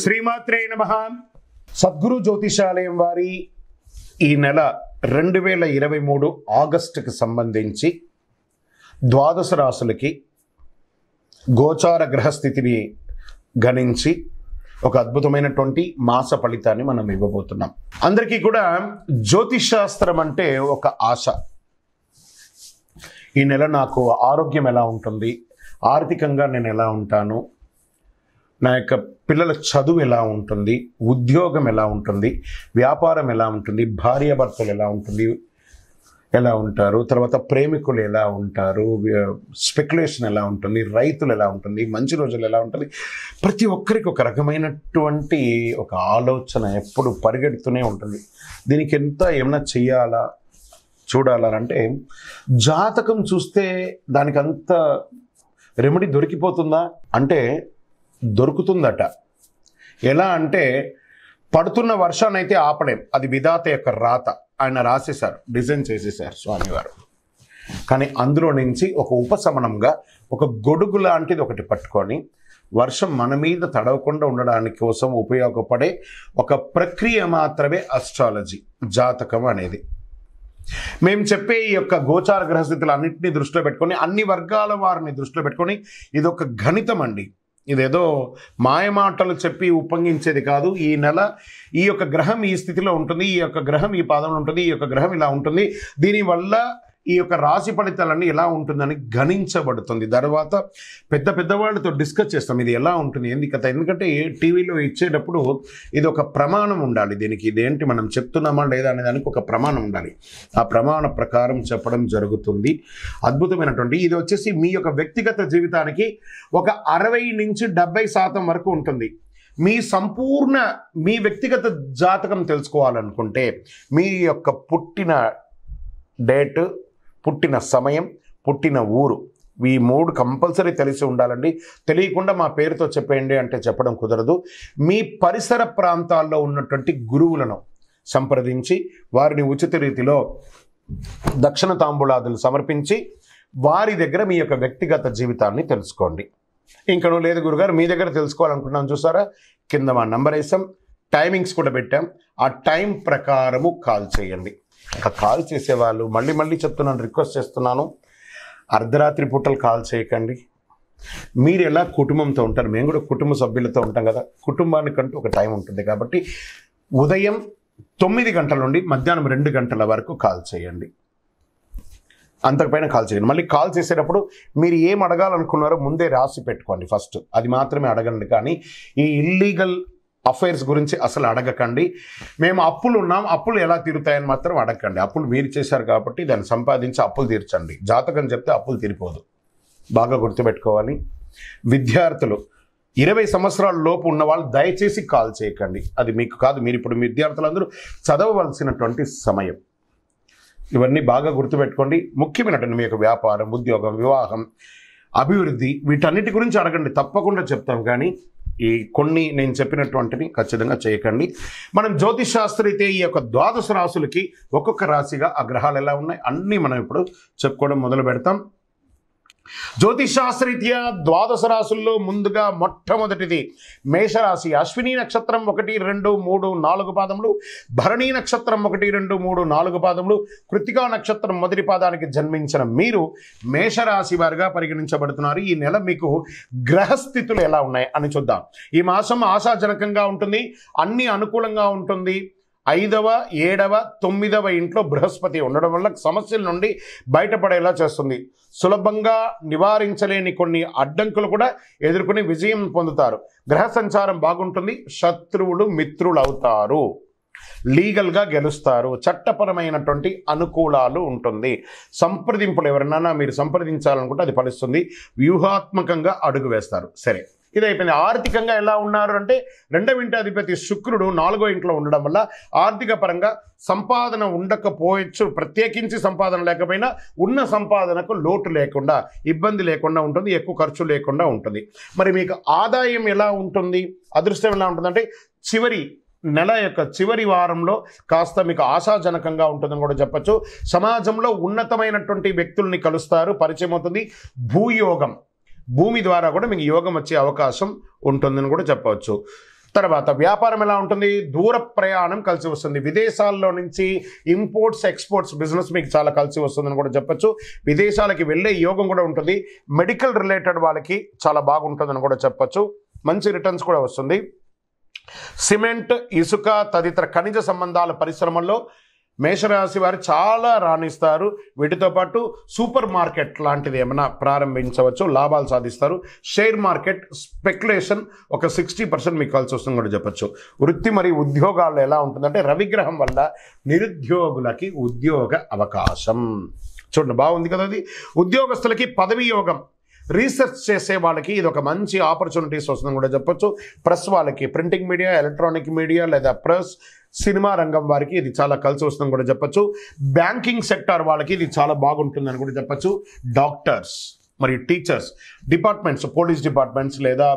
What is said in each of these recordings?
శ్రీమాత్రే నమ సద్గురు జ్యోతిషాలయం వారి ఈ నెల రెండు వేల ఇరవై మూడు ఆగస్టుకి సంబంధించి ద్వాదశ రాశులకి గోచార గ్రహస్థితిని గణించి ఒక అద్భుతమైనటువంటి మాస ఫలితాన్ని మనం ఇవ్వబోతున్నాం అందరికీ కూడా జ్యోతిషాస్త్రం అంటే ఒక ఆశ ఈ నెల నాకు ఆరోగ్యం ఎలా ఉంటుంది ఆర్థికంగా నేను ఎలా ఉంటాను నా యొక్క పిల్లల చదువు ఎలా ఉంటుంది ఉద్యోగం ఎలా ఉంటుంది వ్యాపారం ఎలా ఉంటుంది భార్యాభర్తలు ఎలా ఉంటుంది ఎలా ఉంటారు తర్వాత ప్రేమికులు ఎలా ఉంటారు స్పెక్యులేషన్ ఎలా ఉంటుంది రైతులు ఎలా ఉంటుంది మంచి రోజులు ఎలా ఉంటుంది ప్రతి ఒక్కరికి ఒక రకమైనటువంటి ఒక ఆలోచన ఎప్పుడు పరిగెడుతూనే ఉంటుంది దీనికి ఎంత ఏమైనా చేయాలా చూడాలా అంటే జాతకం చూస్తే దానికి అంత రెమెడీ దొరికిపోతుందా అంటే దొరుకుతుందట ఎలా అంటే పడుతున్న వర్షాన్ని అయితే ఆపలేం అది విధాత యొక్క రాత ఆయన రాసేశారు డిజైన్ చేసేసారు స్వామివారు కానీ అందులో నుంచి ఒక ఉపశమనంగా ఒక గొడుగు లాంటిది ఒకటి పట్టుకొని వర్షం మన మీద తడవకుండా ఉండడానికి కోసం ఉపయోగపడే ఒక ప్రక్రియ మాత్రమే అస్ట్రాలజీ జాతకం అనేది మేము చెప్పే ఈ యొక్క గోచార గ్రహస్థితులు అన్నింటినీ దృష్టిలో పెట్టుకొని అన్ని వర్గాల వారిని దృష్టిలో పెట్టుకొని ఇది ఒక గణితం అండి ఇదేదో మాయమాటలు చెప్పి ఉప్పంగించేది కాదు ఈ నెల ఈ యొక్క గ్రహం ఈ స్థితిలో ఉంటుంది ఈ యొక్క గ్రహం ఈ పాదంలో ఉంటుంది ఈ యొక్క గ్రహం ఇలా ఉంటుంది దీనివల్ల ఈ యొక్క రాశి ఫలితాలన్నీ ఎలా ఉంటుందని గణించబడుతుంది తర్వాత పెద్ద పెద్దవాళ్ళతో డిస్కస్ చేస్తాం ఇది ఎలా ఉంటుంది ఏంది ఎందుకంటే టీవీలో ఇచ్చేటప్పుడు ఇది ఒక ప్రమాణం ఉండాలి దీనికి ఇదేంటి మనం చెప్తున్నామా లేదా అనే దానికి ఒక ప్రమాణం ఉండాలి ఆ ప్రమాణ ప్రకారం చెప్పడం జరుగుతుంది అద్భుతమైనటువంటి ఇది వచ్చేసి మీ యొక్క వ్యక్తిగత జీవితానికి ఒక అరవై నుంచి డెబ్బై శాతం వరకు ఉంటుంది మీ సంపూర్ణ మీ వ్యక్తిగత జాతకం తెలుసుకోవాలనుకుంటే మీ యొక్క పుట్టిన డేట్ పుట్టిన సమయం పుట్టిన ఊరు ఈ మూడు కంపల్సరీ తెలిసి ఉండాలండి తెలియకుండా మా పేరుతో చెప్పేయండి అంటే చెప్పడం కుదరదు మీ పరిసర ప్రాంతాల్లో ఉన్నటువంటి గురువులను సంప్రదించి వారిని ఉచిత రీతిలో దక్షిణ తాంబూలాదులు సమర్పించి వారి దగ్గర మీ యొక్క వ్యక్తిగత జీవితాన్ని తెలుసుకోండి ఇంకా లేదు గురుగారు మీ దగ్గర తెలుసుకోవాలనుకుంటున్నాం చూసారా కింద మా నంబర్ వేసాం టైమింగ్స్ కూడా పెట్టాం ఆ టైం ప్రకారము కాల్ చేయండి ఇంకా కాల్ చేసేవాళ్ళు మళ్ళీ మళ్ళీ చెప్తున్నాను రిక్వెస్ట్ చేస్తున్నాను అర్ధరాత్రి పూటలు కాల్ చేయకండి మీరు ఎలా కుటుంబంతో ఉంటారు మేము కూడా కుటుంబ సభ్యులతో ఉంటాం కదా కుటుంబానికంటూ ఒక టైం ఉంటుంది కాబట్టి ఉదయం తొమ్మిది గంటల నుండి మధ్యాహ్నం రెండు గంటల వరకు కాల్ చేయండి అంతకుపైన కాల్ చేయండి మళ్ళీ కాల్ చేసేటప్పుడు మీరు ఏం అడగాలనుకున్నారో ముందే రాసి పెట్టుకోండి ఫస్ట్ అది మాత్రమే అడగండి కానీ ఈ ఇల్లీగల్ అఫైర్స్ గురించి అసలు అడగకండి మేము అప్పులు ఉన్నాం అప్పులు ఎలా తీరుతాయని మాత్రం అడగకండి అప్పులు మీరు చేశారు కాబట్టి దాన్ని సంపాదించి అప్పులు తీర్చండి జాతకం చెప్తే అప్పులు తీరిపోదు బాగా గుర్తుపెట్టుకోవాలి విద్యార్థులు ఇరవై సంవత్సరాల లోపు ఉన్న వాళ్ళు దయచేసి కాల్ చేయకండి అది మీకు కాదు మీరు ఇప్పుడు విద్యార్థులందరూ చదవవలసినటువంటి సమయం ఇవన్నీ బాగా గుర్తుపెట్టుకోండి ముఖ్యమైనటువంటి మీ యొక్క వ్యాపారం ఉద్యోగం వివాహం అభివృద్ధి వీటన్నిటి గురించి అడగండి తప్పకుండా చెప్తాం కానీ ఈ కొన్ని నేను చెప్పినటువంటివి ఖచ్చితంగా చేయకండి మనం జ్యోతిష్ అయితే ఈ యొక్క ద్వాదశ రాశులకి ఒక్కొక్క రాశిగా ఆ గ్రహాలు ఎలా ఉన్నాయి అన్నీ మనం ఇప్పుడు చెప్పుకోవడం మొదలు పెడతాం జ్యోతిషాస్త్రరీత్యా ద్వాదశ రాసుల్లో ముందుగా మొట్టమొదటిది మేషరాశి అశ్విని నక్షత్రం ఒకటి రెండు మూడు నాలుగు పాదములు భరణి నక్షత్రం ఒకటి రెండు మూడు నాలుగు పాదములు కృతికా నక్షత్రం మొదటి పాదానికి జన్మించిన మీరు మేషరాశి వారిగా పరిగణించబడుతున్నారు ఈ నెల మీకు గ్రహస్థితులు ఎలా ఉన్నాయి అని చూద్దాం ఈ మాసం ఆశాజనకంగా ఉంటుంది అన్ని అనుకూలంగా ఉంటుంది ఐదవ ఏడవ తొమ్మిదవ ఇంట్లో బృహస్పతి ఉండడం వల్ల సమస్యల నుండి బయటపడేలా చేస్తుంది సులభంగా నివారించలేని కొన్ని అడ్డంకులు కూడా ఎదుర్కొని విజయం పొందుతారు గ్రహ సంచారం బాగుంటుంది శత్రువులు మిత్రులు అవుతారు లీగల్గా గెలుస్తారు చట్టపరమైనటువంటి అనుకూలాలు ఉంటుంది సంప్రదింపులు ఎవరన్నా మీరు సంప్రదించాలనుకుంటే అది ఫలిస్తుంది వ్యూహాత్మకంగా అడుగు వేస్తారు సరే ఇదైపోయింది ఆర్థికంగా ఎలా ఉన్నారు అంటే రెండవ ఇంటాధిపతి శుక్రుడు నాలుగో ఇంట్లో ఉండడం వల్ల ఆర్థిక పరంగా సంపాదన ఉండకపోవచ్చు ప్రత్యేకించి సంపాదన లేకపోయినా ఉన్న సంపాదనకు లోటు లేకుండా ఇబ్బంది లేకుండా ఉంటుంది ఎక్కువ ఖర్చు లేకుండా ఉంటుంది మరి మీకు ఆదాయం ఎలా ఉంటుంది అదృష్టం ఎలా ఉంటుందంటే చివరి నెల యొక్క చివరి వారంలో కాస్త మీకు ఆశాజనకంగా ఉంటుందని కూడా చెప్పచ్చు సమాజంలో ఉన్నతమైనటువంటి వ్యక్తుల్ని కలుస్తారు పరిచయం అవుతుంది భూయోగం భూమి ద్వారా కూడా మీకు యోగం వచ్చే అవకాశం ఉంటుందని కూడా చెప్పవచ్చు తర్వాత వ్యాపారం ఎలా ఉంటుంది దూర ప్రయాణం కలిసి వస్తుంది విదేశాల్లో నుంచి ఇంపోర్ట్స్ ఎక్స్పోర్ట్స్ బిజినెస్ మీకు చాలా కలిసి వస్తుందని కూడా చెప్పచ్చు విదేశాలకి వెళ్ళే యోగం కూడా ఉంటుంది మెడికల్ రిలేటెడ్ వాళ్ళకి చాలా బాగుంటుందని కూడా చెప్పచ్చు మంచి రిటర్న్స్ కూడా వస్తుంది సిమెంట్ ఇసుక తదితర ఖనిజ సంబంధాల పరిశ్రమల్లో మేషరాశి వారు చాలా రాణిస్తారు వీటితో పాటు సూపర్ మార్కెట్ లాంటిది ఏమైనా ప్రారంభించవచ్చు లాభాలు సాధిస్తారు షేర్ మార్కెట్ స్పెక్యులేషన్ ఒక సిక్స్టీ పర్సెంట్ మీకు కలిసి వస్తుంది కూడా చెప్పచ్చు వృత్తి మరియు ఉద్యోగాల్లో ఎలా ఉంటుందంటే రవిగ్రహం వల్ల నిరుద్యోగులకి ఉద్యోగ అవకాశం చూడండి బాగుంది కదా అది ఉద్యోగస్తులకి పదవి యోగం రీసెర్చ్ చేసే వాళ్ళకి ఇది ఒక మంచి ఆపర్చునిటీస్ వస్తుందని కూడా చెప్పొచ్చు ప్రెస్ వాళ్ళకి ప్రింటింగ్ మీడియా ఎలక్ట్రానిక్ మీడియా లేదా ప్రెస్ సినిమా రంగం వారికి ఇది చాలా కలిసి వస్తుందని కూడా చెప్పచ్చు బ్యాంకింగ్ సెక్టార్ వాళ్ళకి ఇది చాలా బాగుంటుందని కూడా చెప్పచ్చు డాక్టర్స్ మరియు టీచర్స్ డిపార్ట్మెంట్స్ పోలీస్ డిపార్ట్మెంట్స్ లేదా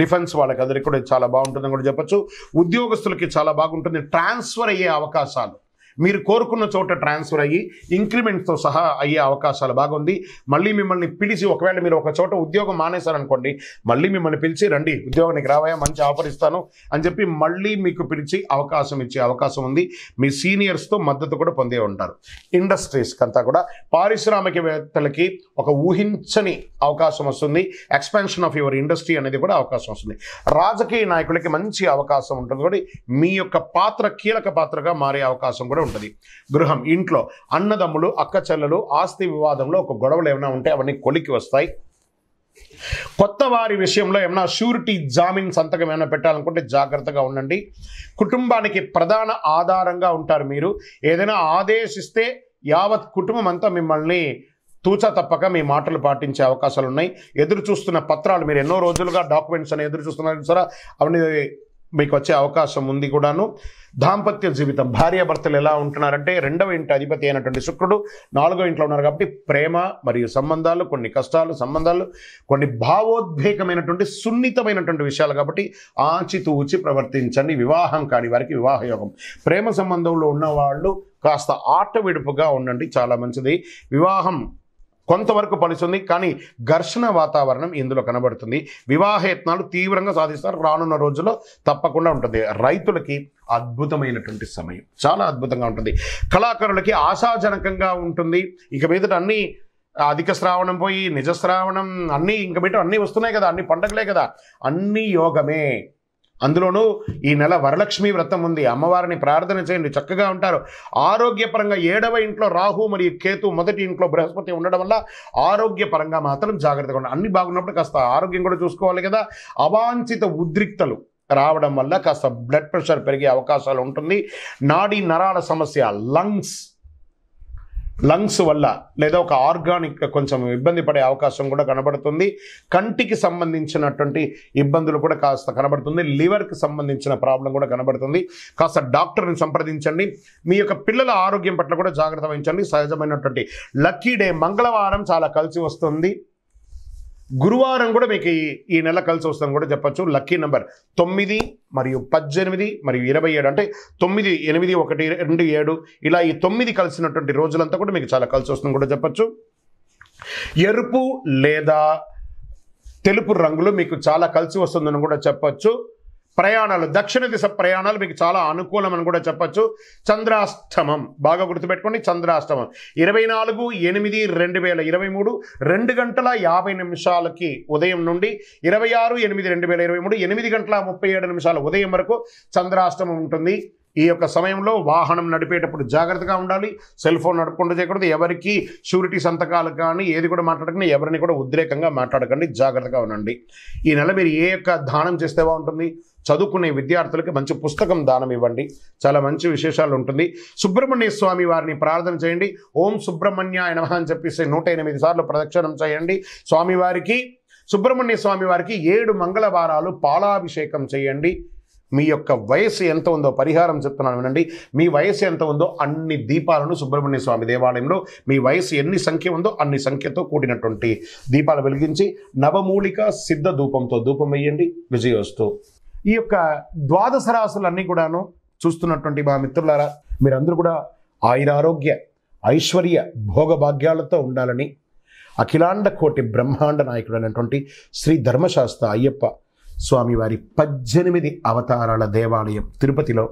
డిఫెన్స్ వాళ్ళకి అందరికీ కూడా చాలా బాగుంటుందని కూడా చెప్పచ్చు ఉద్యోగస్తులకి చాలా బాగుంటుంది ట్రాన్స్ఫర్ అయ్యే అవకాశాలు మీరు కోరుకున్న చోట ట్రాన్స్ఫర్ అయ్యి ఇంక్రిమెంట్స్తో సహా అయ్యే అవకాశాలు బాగుంది మళ్ళీ మిమ్మల్ని పిలిచి ఒకవేళ మీరు ఒక చోట ఉద్యోగం మానేశారనుకోండి మళ్ళీ మిమ్మల్ని పిలిచి రండి ఉద్యోగానికి రావాయా మంచి ఆఫర్ ఇస్తాను అని చెప్పి మళ్ళీ మీకు పిలిచి అవకాశం ఇచ్చే అవకాశం ఉంది మీ సీనియర్స్తో మద్దతు కూడా పొందే ఉంటారు ఇండస్ట్రీస్కి అంతా కూడా పారిశ్రామికవేత్తలకి ఒక ఊహించని అవకాశం వస్తుంది ఎక్స్పాన్షన్ ఆఫ్ యువర్ ఇండస్ట్రీ అనేది కూడా అవకాశం వస్తుంది రాజకీయ నాయకులకి మంచి అవకాశం ఉంటుంది కూడా మీ యొక్క పాత్ర కీలక పాత్రగా మారే అవకాశం కూడా ఉంటుంది గృహం ఇంట్లో అన్నదమ్ములు అక్క చెల్లెలు ఆస్తి వివాదంలో ఒక గొడవలు ఏమైనా ఉంటే అవన్నీ కొలికి వస్తాయి కొత్త వారి విషయంలో ఏమైనా షూరిటీ జామీన్ సంతకం ఏమైనా పెట్టాలనుకుంటే జాగ్రత్తగా ఉండండి కుటుంబానికి ప్రధాన ఆధారంగా ఉంటారు మీరు ఏదైనా ఆదేశిస్తే యావత్ కుటుంబం అంతా మిమ్మల్ని తూచా తప్పక మీ మాటలు పాటించే అవకాశాలు ఉన్నాయి ఎదురు చూస్తున్న పత్రాలు మీరు ఎన్నో రోజులుగా డాక్యుమెంట్స్ అని ఎదురు చూస్తున్నారు సరే అవన్నీ మీకు వచ్చే అవకాశం ఉంది కూడాను దాంపత్య జీవితం భార్యాభర్తలు ఎలా ఉంటున్నారంటే రెండవ ఇంటి అధిపతి అయినటువంటి శుక్రుడు నాలుగో ఇంట్లో ఉన్నారు కాబట్టి ప్రేమ మరియు సంబంధాలు కొన్ని కష్టాలు సంబంధాలు కొన్ని భావోద్వేగమైనటువంటి సున్నితమైనటువంటి విషయాలు కాబట్టి ఆచితూచి ప్రవర్తించండి వివాహం కాని వారికి వివాహ యోగం ప్రేమ సంబంధంలో ఉన్నవాళ్ళు కాస్త ఆట విడుపుగా ఉండండి చాలా మంచిది వివాహం కొంతవరకు పలుస్తుంది కానీ ఘర్షణ వాతావరణం ఇందులో కనబడుతుంది వివాహయత్నాలు తీవ్రంగా సాధిస్తారు రానున్న రోజుల్లో తప్పకుండా ఉంటుంది రైతులకి అద్భుతమైనటువంటి సమయం చాలా అద్భుతంగా ఉంటుంది కళాకారులకి ఆశాజనకంగా ఉంటుంది ఇక మీదట అన్నీ అధిక శ్రావణం పోయి నిజ శ్రావణం అన్నీ ఇంక మీట అన్నీ వస్తున్నాయి కదా అన్ని పండగలే కదా అన్నీ యోగమే అందులోనూ ఈ నెల వరలక్ష్మి వ్రతం ఉంది అమ్మవారిని ప్రార్థన చేయండి చక్కగా ఉంటారు ఆరోగ్యపరంగా ఏడవ ఇంట్లో రాహు మరియు కేతు మొదటి ఇంట్లో బృహస్పతి ఉండడం వల్ల ఆరోగ్యపరంగా మాత్రం జాగ్రత్తగా ఉండాలి అన్ని బాగున్నప్పుడు కాస్త ఆరోగ్యం కూడా చూసుకోవాలి కదా అవాంఛిత ఉద్రిక్తలు రావడం వల్ల కాస్త బ్లడ్ ప్రెషర్ పెరిగే అవకాశాలు ఉంటుంది నాడీ నరాల సమస్య లంగ్స్ లంగ్స్ వల్ల లేదా ఒక ఆర్గానిక్ కొంచెం ఇబ్బంది పడే అవకాశం కూడా కనబడుతుంది కంటికి సంబంధించినటువంటి ఇబ్బందులు కూడా కాస్త కనబడుతుంది లివర్కి సంబంధించిన ప్రాబ్లం కూడా కనబడుతుంది కాస్త డాక్టర్ని సంప్రదించండి మీ యొక్క పిల్లల ఆరోగ్యం పట్ల కూడా జాగ్రత్త వహించండి సహజమైనటువంటి లక్కీ డే మంగళవారం చాలా కలిసి వస్తుంది గురువారం కూడా మీకు ఈ నెల కలిసి వస్తుందని కూడా చెప్పచ్చు లక్కీ నెంబర్ తొమ్మిది మరియు పద్దెనిమిది మరియు ఇరవై ఏడు అంటే తొమ్మిది ఎనిమిది ఒకటి రెండు ఏడు ఇలా ఈ తొమ్మిది కలిసినటువంటి రోజులంతా కూడా మీకు చాలా కలిసి వస్తుందని కూడా చెప్పచ్చు ఎరుపు లేదా తెలుపు రంగులు మీకు చాలా కలిసి వస్తుందని కూడా చెప్పచ్చు ప్రయాణాలు దక్షిణ దిశ ప్రయాణాలు మీకు చాలా అనుకూలమని కూడా చెప్పచ్చు చంద్రాష్టమం బాగా గుర్తుపెట్టుకోండి చంద్రాష్టమం ఇరవై నాలుగు ఎనిమిది రెండు వేల ఇరవై మూడు రెండు గంటల యాభై నిమిషాలకి ఉదయం నుండి ఇరవై ఆరు ఎనిమిది రెండు వేల ఇరవై మూడు ఎనిమిది గంటల ముప్పై ఏడు నిమిషాల ఉదయం వరకు చంద్రాష్టమం ఉంటుంది ఈ యొక్క సమయంలో వాహనం నడిపేటప్పుడు జాగ్రత్తగా ఉండాలి సెల్ ఫోన్ నడుపుకుంటూ చేయకూడదు ఎవరికి షూరిటీ సంతకాలు కానీ ఏది కూడా మాట్లాడకండి ఎవరిని కూడా ఉద్రేకంగా మాట్లాడకండి జాగ్రత్తగా ఉండండి ఈ నెల మీరు ఏ యొక్క దానం చేస్తే బాగుంటుంది చదువుకునే విద్యార్థులకి మంచి పుస్తకం దానం ఇవ్వండి చాలా మంచి విశేషాలు ఉంటుంది సుబ్రహ్మణ్య స్వామి వారిని ప్రార్థన చేయండి ఓం సుబ్రహ్మణ్య ఆయన అని చెప్పేసి నూట ఎనిమిది సార్లు ప్రదక్షిణం చేయండి స్వామివారికి సుబ్రహ్మణ్య స్వామి వారికి ఏడు మంగళవారాలు పాలాభిషేకం చేయండి మీ యొక్క వయసు ఎంత ఉందో పరిహారం చెప్తున్నాను వినండి మీ వయసు ఎంత ఉందో అన్ని దీపాలను సుబ్రహ్మణ్య స్వామి దేవాలయంలో మీ వయసు ఎన్ని సంఖ్య ఉందో అన్ని సంఖ్యతో కూడినటువంటి దీపాలు వెలిగించి నవమూలిక సిద్ధ ధూపంతో ధూపం వేయండి విజయోస్తూ ఈ యొక్క ద్వాదశ రాసులన్నీ కూడాను చూస్తున్నటువంటి మా మిత్రులారా మీరందరూ కూడా ఆయురారోగ్య ఐశ్వర్య భోగభాగ్యాలతో ఉండాలని అఖిలాండ కోటి బ్రహ్మాండ నాయకుడు అయినటువంటి శ్రీ ధర్మశాస్త్ర అయ్యప్ప స్వామివారి పద్దెనిమిది అవతారాల దేవాలయం తిరుపతిలో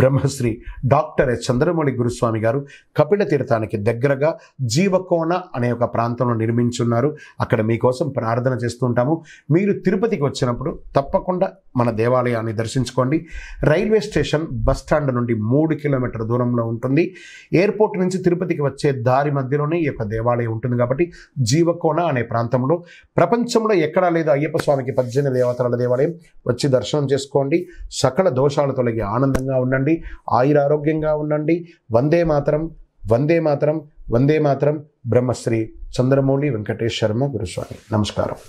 బ్రహ్మశ్రీ డాక్టర్ ఎస్ చంద్రమౌళి గురుస్వామి గారు కపిల తీర్థానికి దగ్గరగా జీవకోణ అనే ఒక ప్రాంతంలో నిర్మించున్నారు అక్కడ మీకోసం ప్రార్థన చేస్తుంటాము మీరు తిరుపతికి వచ్చినప్పుడు తప్పకుండా మన దేవాలయాన్ని దర్శించుకోండి రైల్వే స్టేషన్ బస్ స్టాండ్ నుండి మూడు కిలోమీటర్ దూరంలో ఉంటుంది ఎయిర్పోర్ట్ నుంచి తిరుపతికి వచ్చే దారి మధ్యలోనే ఈ యొక్క దేవాలయం ఉంటుంది కాబట్టి జీవకోణ అనే ప్రాంతంలో ప్రపంచంలో ఎక్కడా లేదు అయ్యప్ప స్వామికి పద్దెనిమిది అవతారాల దేవాలయం వచ్చి దర్శనం చేసుకోండి సకల దోషాలు తొలగి ఆనందంగా ఉండండి ఆయుర ఆరోగ్యంగా ఉండండి వందే మాత్రం వందే మాత్రం వందే మాత్రం బ్రహ్మశ్రీ చంద్రమౌళి వెంకటేశ్వరమ గురుస్వామి నమస్కారం